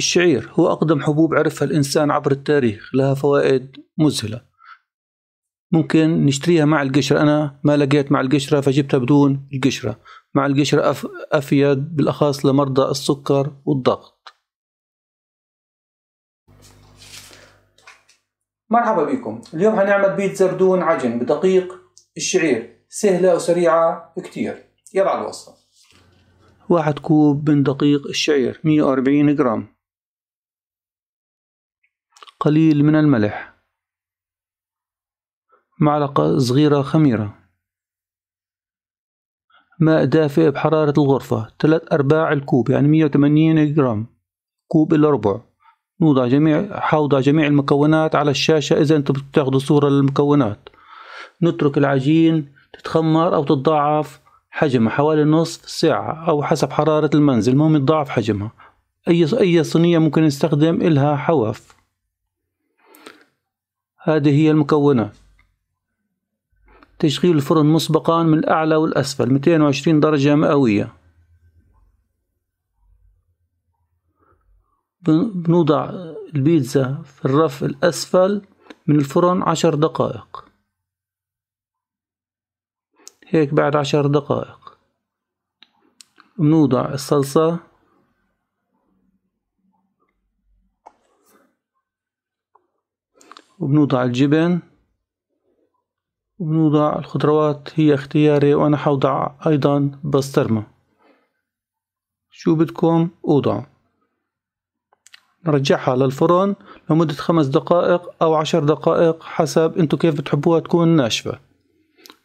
الشعير هو أقدم حبوب عرفها الإنسان عبر التاريخ لها فوائد مذهلة ممكن نشتريها مع القشرة أنا ما لقيت مع القشرة فجبتها بدون القشرة مع القشرة أفيد بالأخص لمرضى السكر والضغط مرحبا بكم اليوم هنعمل بيتزا بدون عجن بدقيق الشعير سهلة وسريعة كتير يلا على الوصفة واحد كوب من دقيق الشعير 140 جرام قليل من الملح معلقة صغيرة خميرة ماء دافئ بحرارة الغرفة ثلاث أرباع الكوب يعني 180 جرام كوب إلا ربع نوضع جميع حوضع جميع المكونات على الشاشة إذا أنتم بتاخذوا صورة للمكونات نترك العجين تتخمر أو تتضاعف حجمها حوالي نصف ساعة أو حسب حرارة المنزل المهم يتضاعف حجمها أي أي صينية ممكن نستخدم إلها حواف هذه هي المكونات تشغيل الفرن مسبقا من الأعلى والأسفل 220 درجة مئوية بنوضع البيتزا في الرف الأسفل من الفرن عشر دقائق هيك بعد عشر دقائق بنوضع الصلصة وبنوضع الجبن وبنوضع الخضروات هي اختياري وأنا حوضع أيضا بسترمة شو بدكم اوضعوا نرجعها للفرن لمدة خمس دقائق أو عشر دقائق حسب انتو كيف بتحبوها تكون ناشفة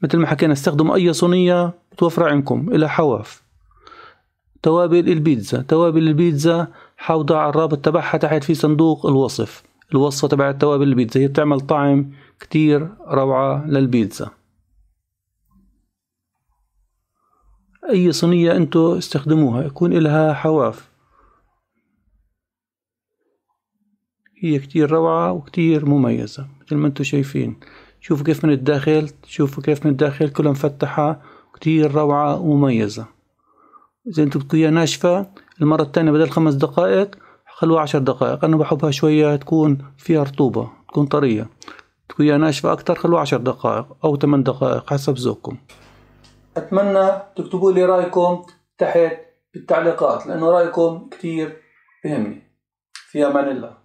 مثل ما حكينا استخدموا أي صينية بتوفر عندكم إلى حواف توابل البيتزا توابل البيتزا حوضع الرابط تبعها تحت في صندوق الوصف الوصفة تبع التوابل البيتزا هي بتعمل طعم كتير روعة للبيتزا أي صينية أنتو استخدموها يكون إلها حواف هي كتير روعة وكتير مميزة مثل ما أنتو شايفين شوفوا كيف من الداخل شوفوا كيف من الداخل كلها مفتحة كتير روعة ومميزة إذا أنتو بدكم ناشفة المرة التانية بدل خمس دقائق خلوها عشر دقائق انا بحبها شوية تكون فيها رطوبة تكون طرية تكون ناشفة اكتر خلوها عشر دقائق او ثمان دقائق حسب ذوقكم اتمنى تكتبوا لي رايكم تحت بالتعليقات لانه رايكم كتير بهمني في امان الله